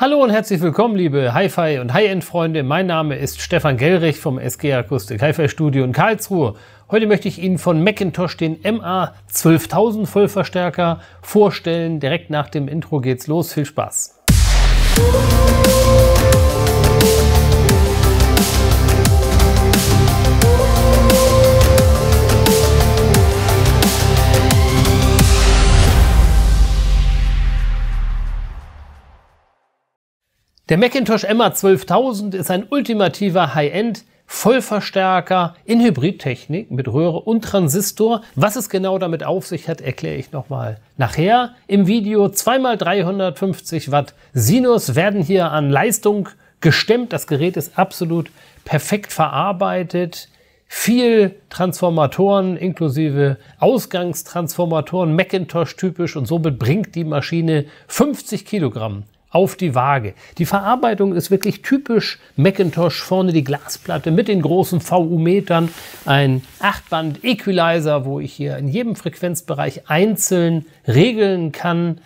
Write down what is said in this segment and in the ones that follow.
Hallo und herzlich willkommen, liebe Hi-Fi und High-End-Freunde. Mein Name ist Stefan Gellrich vom SG Akustik Hi-Fi Studio in Karlsruhe. Heute möchte ich Ihnen von Macintosh den MA12000 Vollverstärker vorstellen. Direkt nach dem Intro geht's los. Viel Spaß! Musik Der Macintosh MA12000 ist ein ultimativer High-End Vollverstärker in Hybridtechnik mit Röhre und Transistor. Was es genau damit auf sich hat, erkläre ich nochmal nachher im Video. 2x350 Watt Sinus werden hier an Leistung gestemmt. Das Gerät ist absolut perfekt verarbeitet. Viel Transformatoren inklusive Ausgangstransformatoren, Macintosh typisch und somit bringt die Maschine 50 Kilogramm auf die Waage. Die Verarbeitung ist wirklich typisch Macintosh. Vorne die Glasplatte mit den großen VU-Metern. Ein 8-Band-Equalizer, wo ich hier in jedem Frequenzbereich einzeln regeln kann.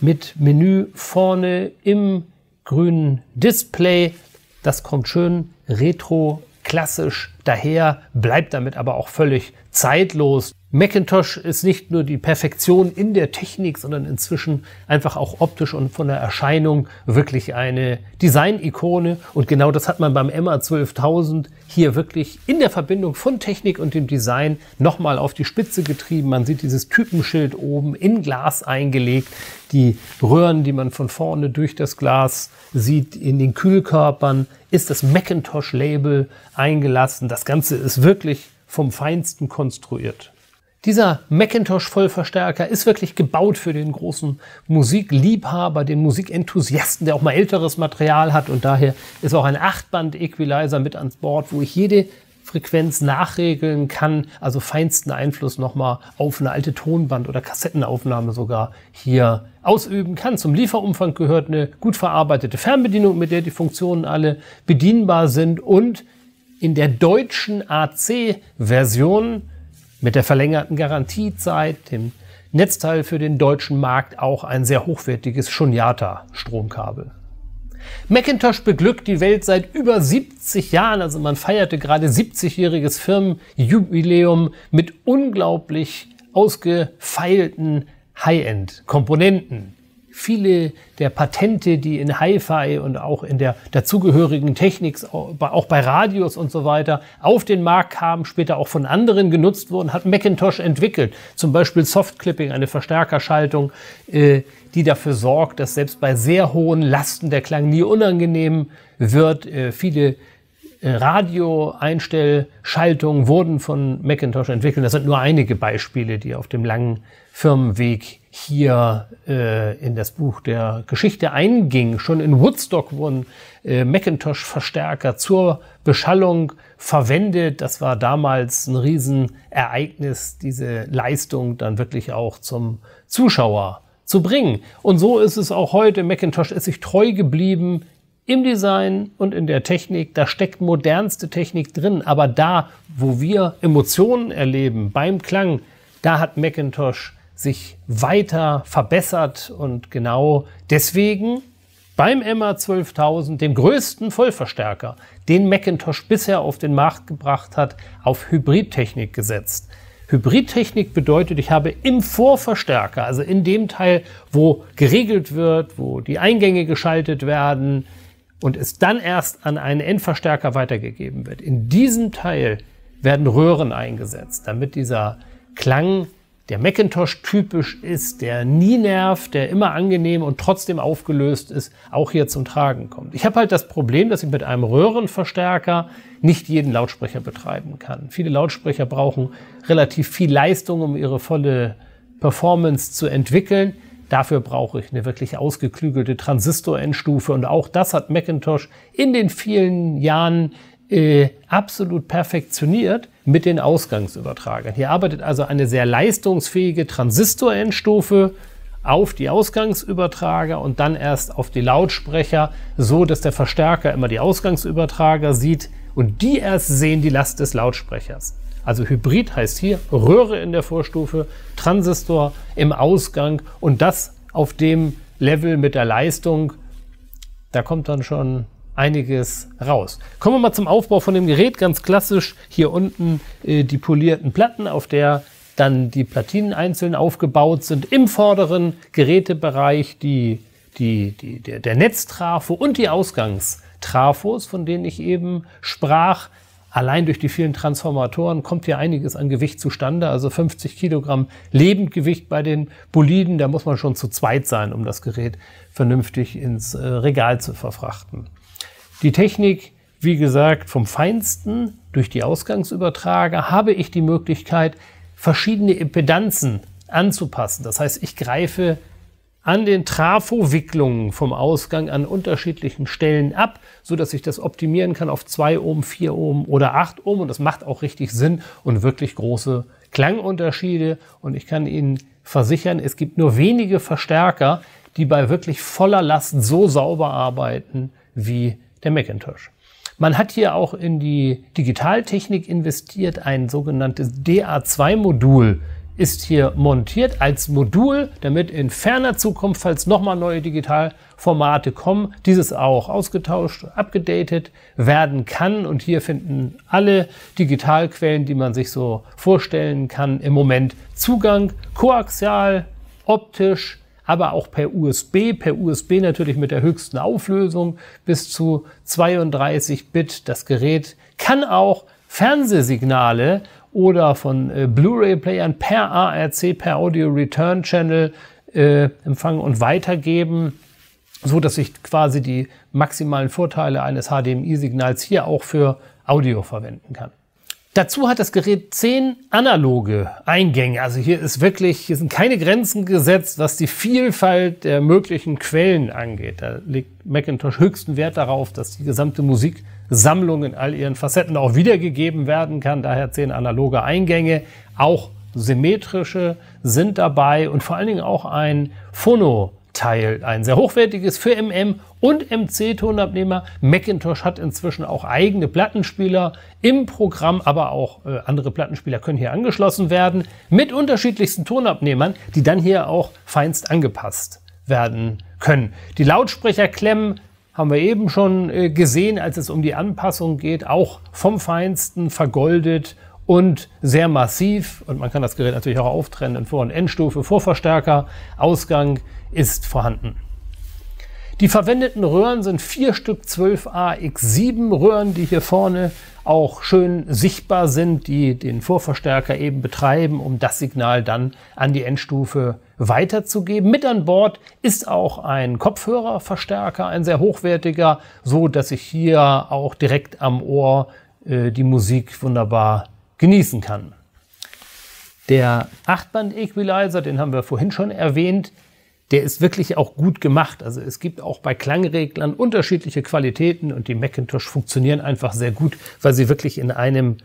Mit Menü vorne im grünen Display. Das kommt schön retro, klassisch daher, bleibt damit aber auch völlig zeitlos. Macintosh ist nicht nur die Perfektion in der Technik, sondern inzwischen einfach auch optisch und von der Erscheinung wirklich eine Design-Ikone. Und genau das hat man beim MA 12000 hier wirklich in der Verbindung von Technik und dem Design nochmal auf die Spitze getrieben. Man sieht dieses Typenschild oben in Glas eingelegt, die Röhren, die man von vorne durch das Glas sieht, in den Kühlkörpern ist das Macintosh-Label eingelassen. Das das Ganze ist wirklich vom Feinsten konstruiert. Dieser Macintosh-Vollverstärker ist wirklich gebaut für den großen Musikliebhaber, den Musikenthusiasten, der auch mal älteres Material hat. Und daher ist auch ein 8-Band-Equalizer mit ans Board, wo ich jede Frequenz nachregeln kann, also feinsten Einfluss nochmal auf eine alte Tonband oder Kassettenaufnahme sogar hier ausüben kann. Zum Lieferumfang gehört eine gut verarbeitete Fernbedienung, mit der die Funktionen alle bedienbar sind und in der deutschen AC-Version mit der verlängerten Garantiezeit, dem Netzteil für den deutschen Markt auch ein sehr hochwertiges Shunyata-Stromkabel. Macintosh beglückt die Welt seit über 70 Jahren, also man feierte gerade 70-jähriges Firmenjubiläum mit unglaublich ausgefeilten High-End-Komponenten viele der Patente, die in Hi-Fi und auch in der dazugehörigen Technik, auch bei Radios und so weiter, auf den Markt kamen, später auch von anderen genutzt wurden, hat Macintosh entwickelt. Zum Beispiel Softclipping, eine Verstärkerschaltung, äh, die dafür sorgt, dass selbst bei sehr hohen Lasten der Klang nie unangenehm wird. Äh, viele Radio-Einstellschaltungen wurden von Macintosh entwickelt. Das sind nur einige Beispiele, die auf dem langen Firmenweg hier äh, in das Buch der Geschichte eingingen. Schon in Woodstock wurden äh, Macintosh-Verstärker zur Beschallung verwendet. Das war damals ein Riesenereignis, diese Leistung dann wirklich auch zum Zuschauer zu bringen. Und so ist es auch heute. Macintosh ist sich treu geblieben, im Design und in der Technik, da steckt modernste Technik drin. Aber da, wo wir Emotionen erleben beim Klang, da hat Macintosh sich weiter verbessert und genau deswegen beim MA12000, dem größten Vollverstärker, den Macintosh bisher auf den Markt gebracht hat, auf Hybridtechnik gesetzt. Hybridtechnik bedeutet, ich habe im Vorverstärker, also in dem Teil, wo geregelt wird, wo die Eingänge geschaltet werden, und es dann erst an einen Endverstärker weitergegeben wird. In diesem Teil werden Röhren eingesetzt, damit dieser Klang, der Macintosh typisch ist, der nie nervt, der immer angenehm und trotzdem aufgelöst ist, auch hier zum Tragen kommt. Ich habe halt das Problem, dass ich mit einem Röhrenverstärker nicht jeden Lautsprecher betreiben kann. Viele Lautsprecher brauchen relativ viel Leistung, um ihre volle Performance zu entwickeln. Dafür brauche ich eine wirklich ausgeklügelte Transistor-Endstufe. und auch das hat Macintosh in den vielen Jahren äh, absolut perfektioniert mit den Ausgangsübertragern. Hier arbeitet also eine sehr leistungsfähige Transistor-Endstufe auf die Ausgangsübertrager und dann erst auf die Lautsprecher, so dass der Verstärker immer die Ausgangsübertrager sieht und die erst sehen die Last des Lautsprechers. Also Hybrid heißt hier Röhre in der Vorstufe, Transistor im Ausgang und das auf dem Level mit der Leistung. Da kommt dann schon einiges raus. Kommen wir mal zum Aufbau von dem Gerät. Ganz klassisch hier unten äh, die polierten Platten, auf der dann die Platinen einzeln aufgebaut sind. Im vorderen Gerätebereich die, die, die, der, der Netztrafo und die Ausgangstrafos, von denen ich eben sprach allein durch die vielen Transformatoren kommt hier einiges an Gewicht zustande. Also 50 Kilogramm Lebendgewicht bei den Boliden, da muss man schon zu zweit sein, um das Gerät vernünftig ins äh, Regal zu verfrachten. Die Technik, wie gesagt, vom Feinsten durch die Ausgangsübertrager habe ich die Möglichkeit, verschiedene Impedanzen anzupassen. Das heißt, ich greife an den Trafo-Wicklungen vom Ausgang an unterschiedlichen Stellen ab, so dass ich das optimieren kann auf 2 Ohm, 4 Ohm oder 8 Ohm. Und das macht auch richtig Sinn und wirklich große Klangunterschiede. Und ich kann Ihnen versichern, es gibt nur wenige Verstärker, die bei wirklich voller Last so sauber arbeiten wie der Macintosh. Man hat hier auch in die Digitaltechnik investiert, ein sogenanntes DA2-Modul ist hier montiert als Modul, damit in ferner Zukunft, falls nochmal neue Digitalformate kommen, dieses auch ausgetauscht, abgedatet werden kann. Und hier finden alle Digitalquellen, die man sich so vorstellen kann, im Moment Zugang, koaxial, optisch, aber auch per USB, per USB natürlich mit der höchsten Auflösung bis zu 32 Bit. Das Gerät kann auch Fernsehsignale oder von äh, Blu-ray-Playern per ARC, per Audio Return Channel äh, empfangen und weitergeben, so dass ich quasi die maximalen Vorteile eines HDMI-Signals hier auch für Audio verwenden kann. Dazu hat das Gerät zehn analoge Eingänge. Also hier ist wirklich, hier sind keine Grenzen gesetzt, was die Vielfalt der möglichen Quellen angeht. Da legt Macintosh höchsten Wert darauf, dass die gesamte Musiksammlung in all ihren Facetten auch wiedergegeben werden kann. Daher zehn analoge Eingänge, auch symmetrische sind dabei und vor allen Dingen auch ein Phono Teil. Ein sehr hochwertiges für MM und MC-Tonabnehmer. Macintosh hat inzwischen auch eigene Plattenspieler im Programm, aber auch äh, andere Plattenspieler können hier angeschlossen werden mit unterschiedlichsten Tonabnehmern, die dann hier auch feinst angepasst werden können. Die Lautsprecherklemmen haben wir eben schon äh, gesehen, als es um die Anpassung geht, auch vom Feinsten vergoldet und sehr massiv. Und man kann das Gerät natürlich auch auftrennen in Vor- und Endstufe. Vorverstärker, Ausgang ist vorhanden. Die verwendeten Röhren sind vier Stück 12AX7 Röhren, die hier vorne auch schön sichtbar sind, die den Vorverstärker eben betreiben, um das Signal dann an die Endstufe weiterzugeben. Mit an Bord ist auch ein Kopfhörerverstärker, ein sehr hochwertiger, so dass ich hier auch direkt am Ohr äh, die Musik wunderbar genießen kann. Der Achtband Equalizer, den haben wir vorhin schon erwähnt, der ist wirklich auch gut gemacht. Also es gibt auch bei Klangreglern unterschiedliche Qualitäten und die Macintosh funktionieren einfach sehr gut, weil sie wirklich in einem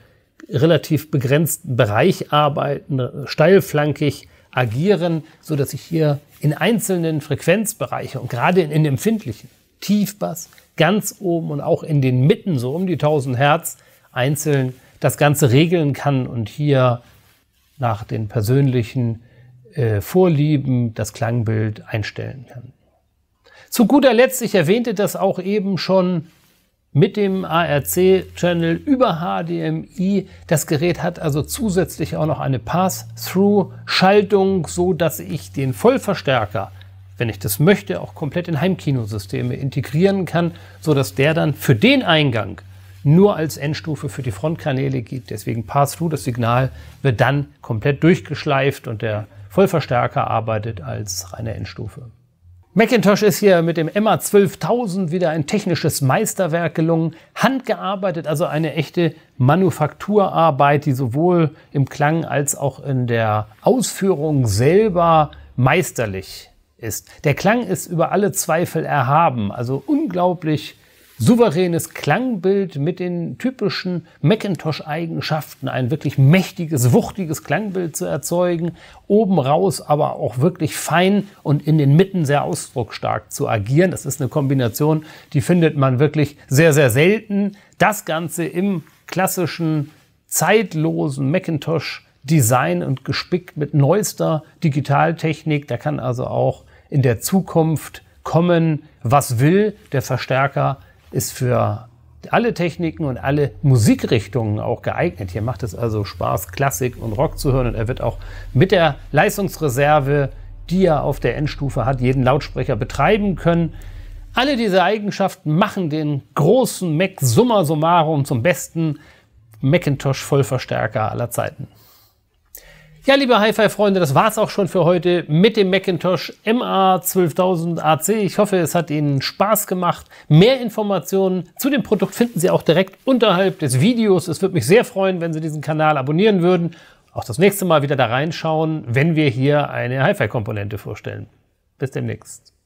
relativ begrenzten Bereich arbeiten, steilflankig agieren, so dass ich hier in einzelnen Frequenzbereiche und gerade in, in empfindlichen Tiefbass ganz oben und auch in den Mitten so um die 1000 Hertz einzeln das Ganze regeln kann und hier nach den persönlichen äh, Vorlieben das Klangbild einstellen kann. Zu guter Letzt, ich erwähnte das auch eben schon mit dem ARC-Channel über HDMI. Das Gerät hat also zusätzlich auch noch eine Pass-Through-Schaltung, so dass ich den Vollverstärker, wenn ich das möchte, auch komplett in Heimkinosysteme integrieren kann, so dass der dann für den Eingang nur als Endstufe für die Frontkanäle gibt. Deswegen Pass-Through, das Signal wird dann komplett durchgeschleift und der Vollverstärker arbeitet als reine Endstufe. Macintosh ist hier mit dem MA 12000 wieder ein technisches Meisterwerk gelungen. Handgearbeitet, also eine echte Manufakturarbeit, die sowohl im Klang als auch in der Ausführung selber meisterlich ist. Der Klang ist über alle Zweifel erhaben, also unglaublich souveränes Klangbild mit den typischen Macintosh-Eigenschaften, ein wirklich mächtiges, wuchtiges Klangbild zu erzeugen, oben raus aber auch wirklich fein und in den Mitten sehr ausdrucksstark zu agieren. Das ist eine Kombination, die findet man wirklich sehr, sehr selten. Das Ganze im klassischen, zeitlosen Macintosh. Design und gespickt mit neuester Digitaltechnik. Da kann also auch in der Zukunft kommen, was will der Verstärker ist für alle Techniken und alle Musikrichtungen auch geeignet. Hier macht es also Spaß, Klassik und Rock zu hören. Und er wird auch mit der Leistungsreserve, die er auf der Endstufe hat, jeden Lautsprecher betreiben können. Alle diese Eigenschaften machen den großen Mac summa summarum zum besten Macintosh-Vollverstärker aller Zeiten. Ja, liebe hifi freunde das war's auch schon für heute mit dem Macintosh MA12000 AC. Ich hoffe, es hat Ihnen Spaß gemacht. Mehr Informationen zu dem Produkt finden Sie auch direkt unterhalb des Videos. Es würde mich sehr freuen, wenn Sie diesen Kanal abonnieren würden. Auch das nächste Mal wieder da reinschauen, wenn wir hier eine hifi komponente vorstellen. Bis demnächst.